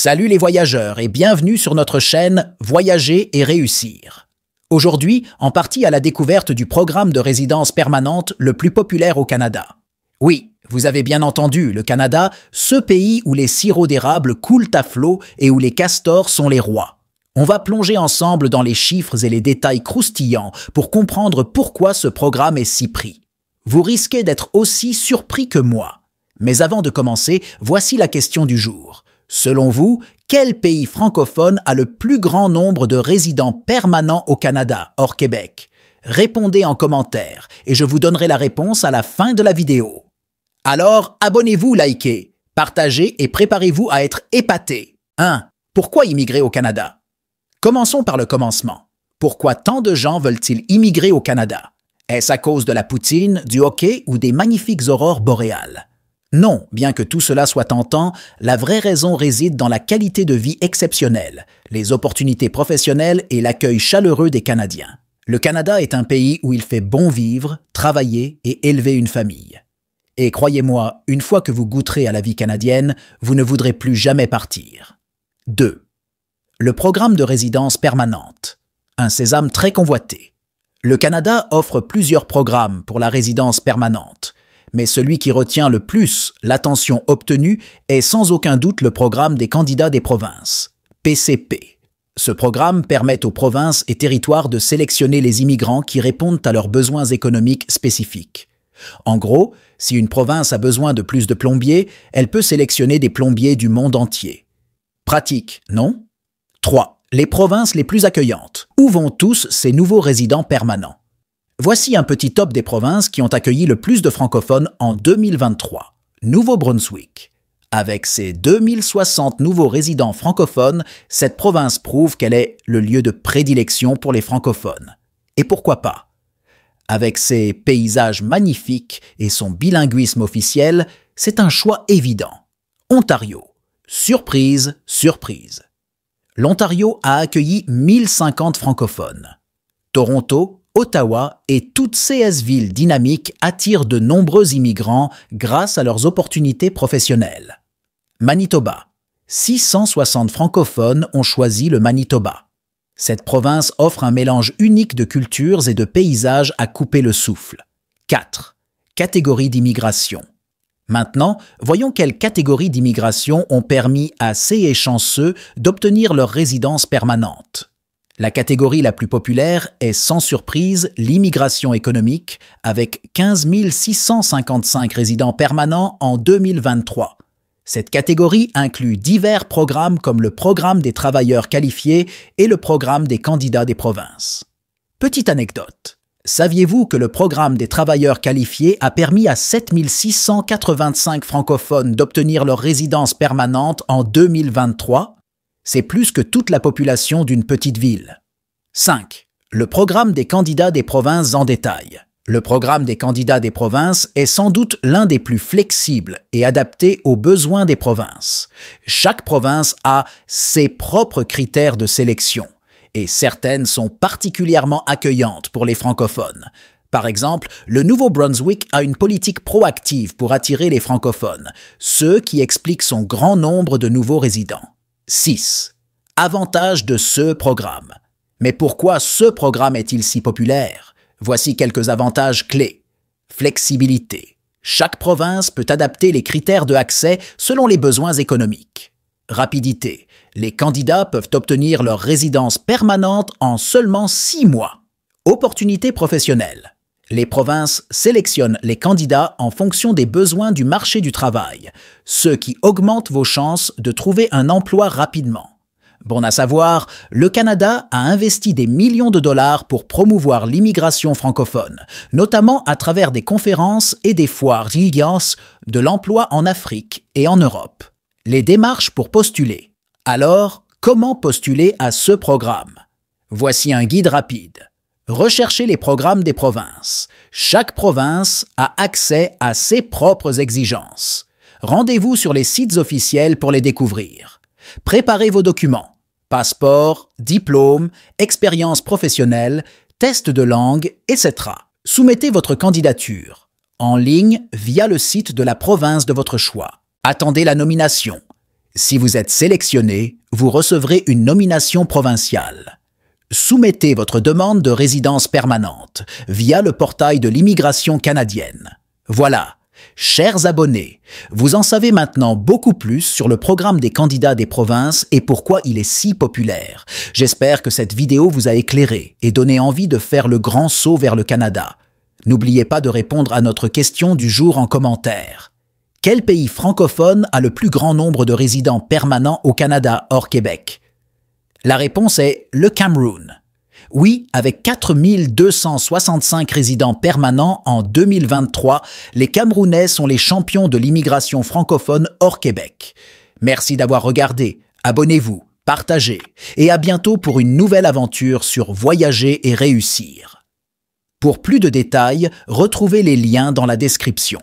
Salut les voyageurs et bienvenue sur notre chaîne Voyager et réussir. Aujourd'hui, en partie à la découverte du programme de résidence permanente le plus populaire au Canada. Oui, vous avez bien entendu, le Canada, ce pays où les sirops d'érable coulent à flot et où les castors sont les rois. On va plonger ensemble dans les chiffres et les détails croustillants pour comprendre pourquoi ce programme est si pris. Vous risquez d'être aussi surpris que moi. Mais avant de commencer, voici la question du jour. Selon vous, quel pays francophone a le plus grand nombre de résidents permanents au Canada, hors Québec Répondez en commentaire et je vous donnerai la réponse à la fin de la vidéo. Alors, abonnez-vous, likez, partagez et préparez-vous à être épaté. 1. Pourquoi immigrer au Canada Commençons par le commencement. Pourquoi tant de gens veulent-ils immigrer au Canada Est-ce à cause de la poutine, du hockey ou des magnifiques aurores boréales non, bien que tout cela soit tentant, la vraie raison réside dans la qualité de vie exceptionnelle, les opportunités professionnelles et l'accueil chaleureux des Canadiens. Le Canada est un pays où il fait bon vivre, travailler et élever une famille. Et croyez-moi, une fois que vous goûterez à la vie canadienne, vous ne voudrez plus jamais partir. 2. Le programme de résidence permanente. Un sésame très convoité. Le Canada offre plusieurs programmes pour la résidence permanente. Mais celui qui retient le plus l'attention obtenue est sans aucun doute le programme des candidats des provinces, PCP. Ce programme permet aux provinces et territoires de sélectionner les immigrants qui répondent à leurs besoins économiques spécifiques. En gros, si une province a besoin de plus de plombiers, elle peut sélectionner des plombiers du monde entier. Pratique, non 3. Les provinces les plus accueillantes. Où vont tous ces nouveaux résidents permanents Voici un petit top des provinces qui ont accueilli le plus de francophones en 2023. Nouveau-Brunswick. Avec ses 2060 nouveaux résidents francophones, cette province prouve qu'elle est le lieu de prédilection pour les francophones. Et pourquoi pas Avec ses paysages magnifiques et son bilinguisme officiel, c'est un choix évident. Ontario. Surprise, surprise. L'Ontario a accueilli 1050 francophones. Toronto, Ottawa et toutes ces villes dynamiques attirent de nombreux immigrants grâce à leurs opportunités professionnelles. Manitoba. 660 francophones ont choisi le Manitoba. Cette province offre un mélange unique de cultures et de paysages à couper le souffle. 4. Catégorie d'immigration. Maintenant, voyons quelles catégories d'immigration ont permis à ces chanceux d'obtenir leur résidence permanente. La catégorie la plus populaire est sans surprise l'immigration économique, avec 15 655 résidents permanents en 2023. Cette catégorie inclut divers programmes comme le programme des travailleurs qualifiés et le programme des candidats des provinces. Petite anecdote. Saviez-vous que le programme des travailleurs qualifiés a permis à 7685 francophones d'obtenir leur résidence permanente en 2023 c'est plus que toute la population d'une petite ville. 5. Le programme des candidats des provinces en détail. Le programme des candidats des provinces est sans doute l'un des plus flexibles et adapté aux besoins des provinces. Chaque province a ses propres critères de sélection et certaines sont particulièrement accueillantes pour les francophones. Par exemple, le Nouveau-Brunswick a une politique proactive pour attirer les francophones, ce qui explique son grand nombre de nouveaux résidents. 6. Avantages de ce programme. Mais pourquoi ce programme est-il si populaire Voici quelques avantages clés. Flexibilité. Chaque province peut adapter les critères de accès selon les besoins économiques. Rapidité. Les candidats peuvent obtenir leur résidence permanente en seulement 6 mois. Opportunité professionnelle. Les provinces sélectionnent les candidats en fonction des besoins du marché du travail, ce qui augmente vos chances de trouver un emploi rapidement. Bon à savoir, le Canada a investi des millions de dollars pour promouvoir l'immigration francophone, notamment à travers des conférences et des foires d'illigance de l'emploi en Afrique et en Europe. Les démarches pour postuler. Alors, comment postuler à ce programme Voici un guide rapide. Recherchez les programmes des provinces. Chaque province a accès à ses propres exigences. Rendez-vous sur les sites officiels pour les découvrir. Préparez vos documents. Passeport, diplôme, expérience professionnelle, test de langue, etc. Soumettez votre candidature en ligne via le site de la province de votre choix. Attendez la nomination. Si vous êtes sélectionné, vous recevrez une nomination provinciale. Soumettez votre demande de résidence permanente via le portail de l'immigration canadienne. Voilà, chers abonnés, vous en savez maintenant beaucoup plus sur le programme des candidats des provinces et pourquoi il est si populaire. J'espère que cette vidéo vous a éclairé et donné envie de faire le grand saut vers le Canada. N'oubliez pas de répondre à notre question du jour en commentaire. Quel pays francophone a le plus grand nombre de résidents permanents au Canada hors Québec la réponse est le Cameroun. Oui, avec 4265 résidents permanents en 2023, les Camerounais sont les champions de l'immigration francophone hors Québec. Merci d'avoir regardé, abonnez-vous, partagez, et à bientôt pour une nouvelle aventure sur Voyager et réussir. Pour plus de détails, retrouvez les liens dans la description.